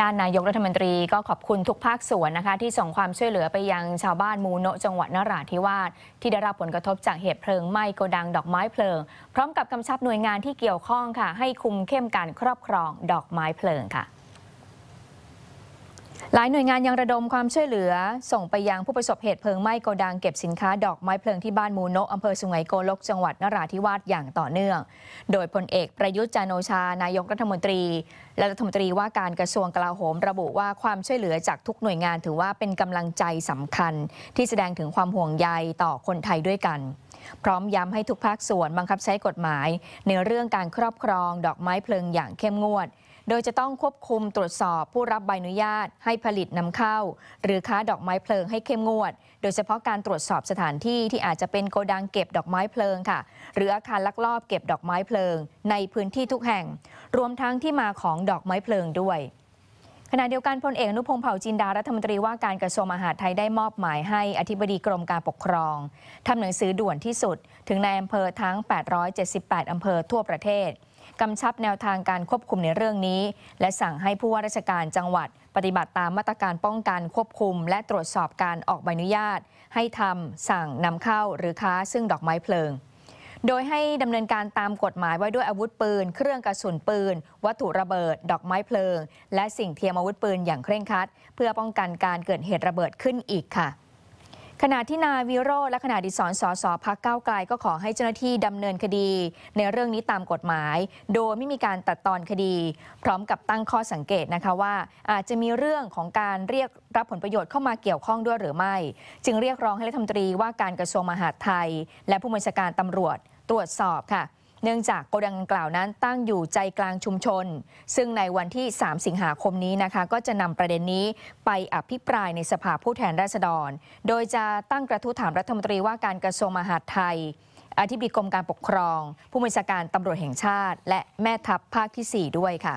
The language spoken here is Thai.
ด้านนายกรัฐมนตรีก็ขอบคุณทุกภาคส่วนนะคะ ที่ส่งความช่วยเหลือไปยังชาวบ้านมูโนจังหวัดนราธิวาสที่ได้รับผลกระทบจากเหตุเพลิงไหม้โกดังดอกไม้เพลิง พร้อมกับกำชับหน่วยงานที่เกี่ยวข้องค่ะ ให้คุมเข้มการครอบครองดอกไม้เพลิงค่ะหลายหน่วยงานยังระดมความช่วยเหลือ ส่งไปยังผู้ประสบเหตุเพลิงไหม้โกดังเก็บสินค้าดอกไม้เพลิงที่บ้านมูโนอำเภอสุไหงโกลกจังหวัดนราธิวาสอย่างต่อเนื่องโดยพลเอกประยุทธ์จันโอชานายกรัฐมนตรี และรัฐมนตรีว่าการกระทรวงกลาโหม ระบุว่าความช่วยเหลือจากทุกหน่วยงานถือว่าเป็นกำลังใจสำคัญที่แสดงถึงความห่วงใยต่อคนไทยด้วยกัน พร้อมย้ำให้ทุกภาคส่วนบังคับใช้กฎหมายในเรื่องการครอบครองดอกไม้เพลิงอย่างเข้มงวดโดยจะต้องควบคุมตรวจสอบผู้รับใบอนุญาตให้ผลิตนำเข้า หรือค้าดอกไม้เพลิงให้เข้มงวด โดยเฉพาะการตรวจสอบสถานที่ที่อาจจะเป็นโกดังเก็บดอกไม้เพลิงค่ะ หรืออาคารลักลอบเก็บดอกไม้เพลิง ในพื้นที่ทุกแห่ง รวมทั้งที่มาของดอกไม้เพลิงด้วย ขณะเดียวกันพลเอกนุพงศ์เผ่าจินดารัฐมนตรีว่า การกระทรวงมหาดไทยได้มอบหมายให้อธิบดีกรมการปกครองทำหนังสือด่วนที่สุด ถึงในอำเภอทั้ง 878อำเภอทั่วประเทศกำชับแนวทางการควบคุมในเรื่องนี้ และสั่งให้ผู้ว่าราชการจังหวัด ปฏิบัติตามมาตรการป้องกันควบคุม และตรวจสอบการออกใบอนุญาต ให้ทำสั่งนำเข้าหรือค้าซึ่งดอกไม้เพลิง โดยให้ดำเนินการตามกฎหมายไว้ด้วยอาวุธปืน เครื่องกระสุนปืน วัตถุระเบิด ดอกไม้เพลิง และสิ่งเทียมอาวุธปืนอย่างเคร่งครัด เพื่อป้องกันการเกิดเหตุระเบิดขึ้นอีกค่ะขณะที่นายวิโรธและขณะดิศรสอสอพักเก้าไกล ก็ขอให้เจ้าหน้าที่ดำเนินคดี ในเรื่องนี้ตามกฎหมาย โดยไม่มีการตัดตอนคดี พร้อมกับตั้งข้อสังเกตนะคะว่าอาจจะมีเรื่องของการเรียกรับผลประโยชน์เข้ามาเกี่ยวข้องด้วยหรือไม่ จึงเรียกร้องให้รัฐมนตรีว่าการกระทรวงมหาดไทย และผู้บัญชาการตำรวจตรวจสอบค่ะเนื่องจากโกดังกล่าวนั้นตั้งอยู่ใจกลางชุมชน ซึ่งในวันที่ 3 สิงหาคมนี้นะคะ ก็จะนำประเด็นนี้ไปอภิปรายในสภาผู้แทนราษฎร โดยจะตั้งกระทู้ถามรัฐมนตรีว่าการกระทรวงมหาดไทย อธิบดีกรมการปกครอง ผู้บัญชาการตำรวจแห่งชาติและแม่ทัพภาคที่ 4 ด้วยค่ะ